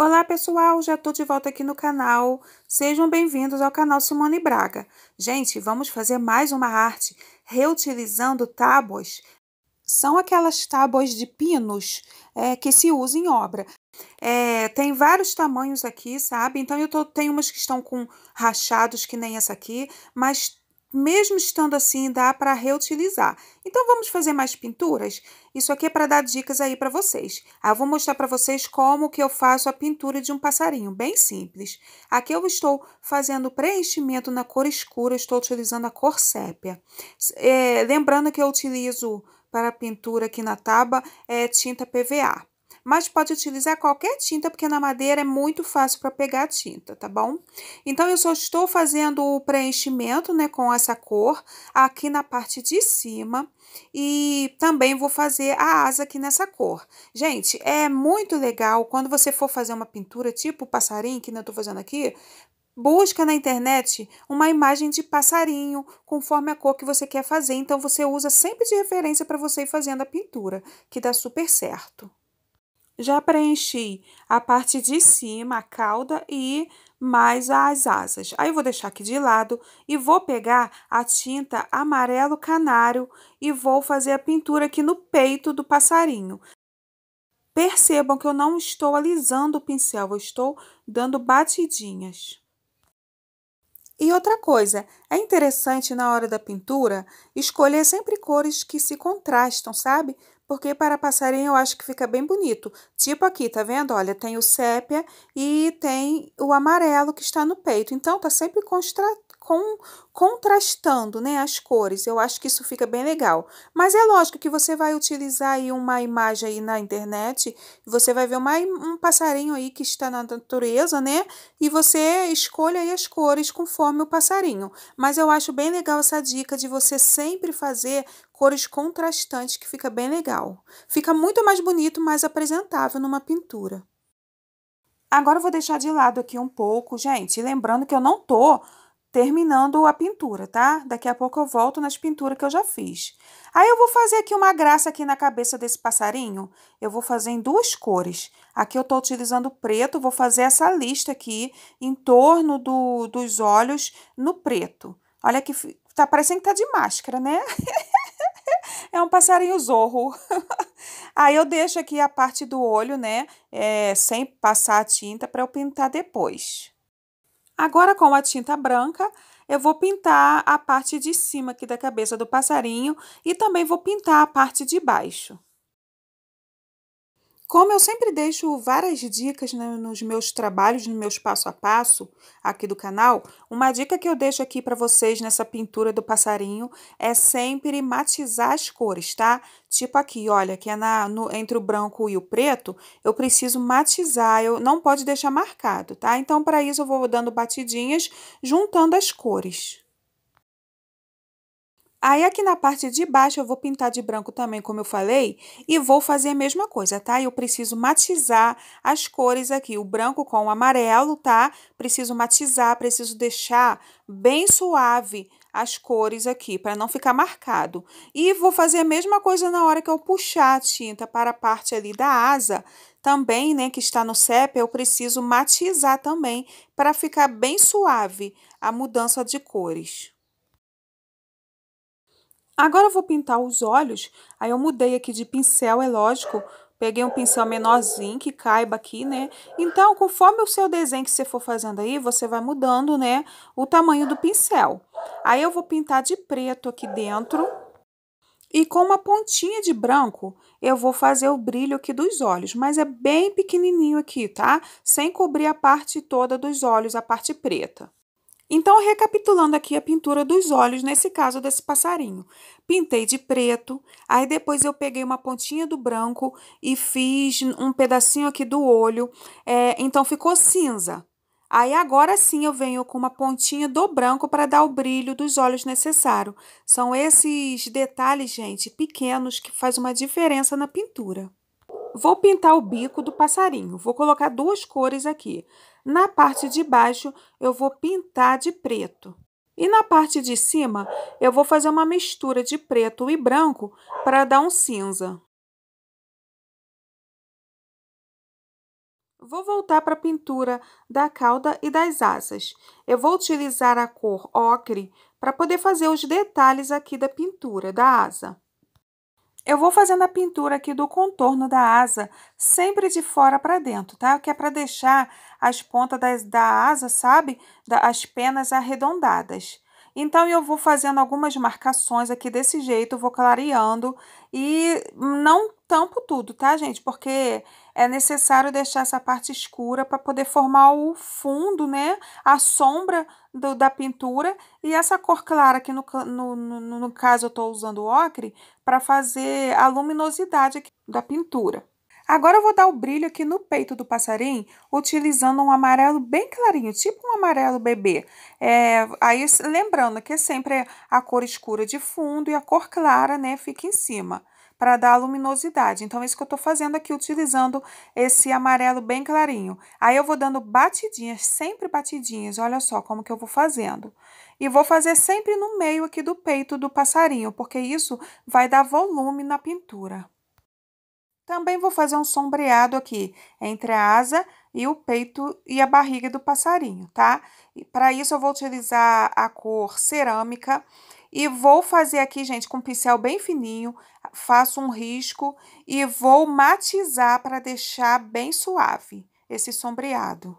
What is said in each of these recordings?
Olá pessoal, já estou de volta aqui no canal. Sejam bem-vindos ao canal Simone Braga. Gente, vamos fazer mais uma arte reutilizando tábuas. São aquelas tábuas de pinos é, que se usa em obra. É, tem vários tamanhos aqui, sabe? Então, eu tô, tem umas que estão com rachados, que nem essa aqui, mas mesmo estando assim, dá para reutilizar. Então, vamos fazer mais pinturas? Isso aqui é para dar dicas aí para vocês. Ah, vou mostrar para vocês como que eu faço a pintura de um passarinho, bem simples. Aqui eu estou fazendo preenchimento na cor escura, estou utilizando a cor sépia. É, lembrando que eu utilizo para pintura aqui na tábua é tinta PVA mas pode utilizar qualquer tinta, porque na madeira é muito fácil para pegar a tinta, tá bom? Então, eu só estou fazendo o preenchimento, né, com essa cor aqui na parte de cima e também vou fazer a asa aqui nessa cor. Gente, é muito legal quando você for fazer uma pintura tipo passarinho, que eu estou fazendo aqui, Busca na internet uma imagem de passarinho conforme a cor que você quer fazer. Então, você usa sempre de referência para você ir fazendo a pintura, que dá super certo. Já preenchi a parte de cima, a cauda e mais as asas. Aí eu vou deixar aqui de lado e vou pegar a tinta amarelo canário e vou fazer a pintura aqui no peito do passarinho. Percebam que eu não estou alisando o pincel, eu estou dando batidinhas. E outra coisa, é interessante na hora da pintura escolher sempre cores que se contrastam, sabe? porque para passarinho eu acho que fica bem bonito. Tipo aqui, tá vendo? Olha, tem o sépia e tem o amarelo que está no peito. Então, tá sempre com, contrastando né, as cores. Eu acho que isso fica bem legal. Mas é lógico que você vai utilizar aí uma imagem aí na internet, você vai ver uma, um passarinho aí que está na natureza, né? E você escolhe aí as cores conforme o passarinho. Mas eu acho bem legal essa dica de você sempre fazer cores contrastantes, que fica bem legal. Fica muito mais bonito, mais apresentável numa pintura. Agora eu vou deixar de lado aqui um pouco, gente. Lembrando que eu não tô terminando a pintura, tá? Daqui a pouco eu volto nas pinturas que eu já fiz. Aí eu vou fazer aqui uma graça aqui na cabeça desse passarinho. Eu vou fazer em duas cores. Aqui eu tô utilizando preto, vou fazer essa lista aqui em torno do, dos olhos no preto. Olha que tá parecendo que tá de máscara, né? é um passarinho zorro. Aí eu deixo aqui a parte do olho, né, é, sem passar a tinta para eu pintar depois. Agora com a tinta branca, eu vou pintar a parte de cima aqui da cabeça do passarinho e também vou pintar a parte de baixo. Como eu sempre deixo várias dicas né, nos meus trabalhos, nos meus passo a passo aqui do canal, uma dica que eu deixo aqui para vocês nessa pintura do passarinho é sempre matizar as cores, tá? Tipo aqui, olha, que é na, no, entre o branco e o preto, eu preciso matizar, eu não pode deixar marcado, tá? Então, para isso, eu vou dando batidinhas, juntando as cores. Aí aqui na parte de baixo eu vou pintar de branco também, como eu falei, e vou fazer a mesma coisa, tá? Eu preciso matizar as cores aqui, o branco com o amarelo, tá? Preciso matizar, preciso deixar bem suave as cores aqui, para não ficar marcado. E vou fazer a mesma coisa na hora que eu puxar a tinta para a parte ali da asa, também, né, que está no CEP, eu preciso matizar também, para ficar bem suave a mudança de cores. Agora vou pintar os olhos. Aí eu mudei aqui de pincel, é lógico. Peguei um pincel menorzinho que caiba aqui, né? Então, conforme o seu desenho que você for fazendo aí, você vai mudando, né, o tamanho do pincel. Aí eu vou pintar de preto aqui dentro. E com uma pontinha de branco, eu vou fazer o brilho aqui dos olhos, mas é bem pequenininho aqui, tá? Sem cobrir a parte toda dos olhos, a parte preta. Então, recapitulando aqui a pintura dos olhos, nesse caso desse passarinho. Pintei de preto, aí depois eu peguei uma pontinha do branco e fiz um pedacinho aqui do olho, é, então ficou cinza. Aí agora sim eu venho com uma pontinha do branco para dar o brilho dos olhos necessário. São esses detalhes, gente, pequenos que faz uma diferença na pintura. Vou pintar o bico do passarinho. Vou colocar duas cores aqui. Na parte de baixo, eu vou pintar de preto. E na parte de cima, eu vou fazer uma mistura de preto e branco para dar um cinza. Vou voltar para a pintura da cauda e das asas. Eu vou utilizar a cor ocre para poder fazer os detalhes aqui da pintura da asa. Eu vou fazendo a pintura aqui do contorno da asa, sempre de fora para dentro, tá? Que é para deixar as pontas das, da asa, sabe? Da, as penas arredondadas. Então, eu vou fazendo algumas marcações aqui desse jeito, vou clareando e não tampo tudo, tá, gente? Porque é necessário deixar essa parte escura para poder formar o fundo, né? A sombra do, da pintura e essa cor clara que no, no, no, no caso eu estou usando o ocre para fazer a luminosidade da pintura. Agora eu vou dar o brilho aqui no peito do passarinho, utilizando um amarelo bem clarinho, tipo um amarelo bebê. É, aí, lembrando que sempre a cor escura de fundo e a cor clara, né, fica em cima, para dar luminosidade. Então, é isso que eu tô fazendo aqui, utilizando esse amarelo bem clarinho. Aí, eu vou dando batidinhas, sempre batidinhas, olha só como que eu vou fazendo. E vou fazer sempre no meio aqui do peito do passarinho, porque isso vai dar volume na pintura. Também vou fazer um sombreado aqui entre a asa e o peito e a barriga do passarinho, tá? Para isso eu vou utilizar a cor cerâmica e vou fazer aqui, gente, com um pincel bem fininho, faço um risco e vou matizar para deixar bem suave esse sombreado.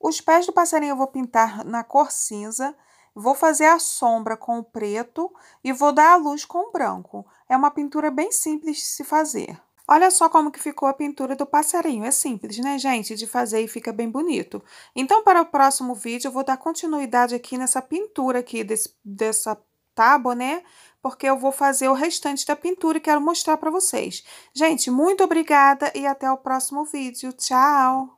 Os pés do passarinho eu vou pintar na cor cinza, vou fazer a sombra com o preto e vou dar a luz com o branco. É uma pintura bem simples de se fazer. Olha só como que ficou a pintura do passarinho. É simples, né, gente, de fazer e fica bem bonito. Então, para o próximo vídeo, eu vou dar continuidade aqui nessa pintura aqui, desse, dessa tábua, né? Porque eu vou fazer o restante da pintura e quero mostrar para vocês. Gente, muito obrigada e até o próximo vídeo. Tchau!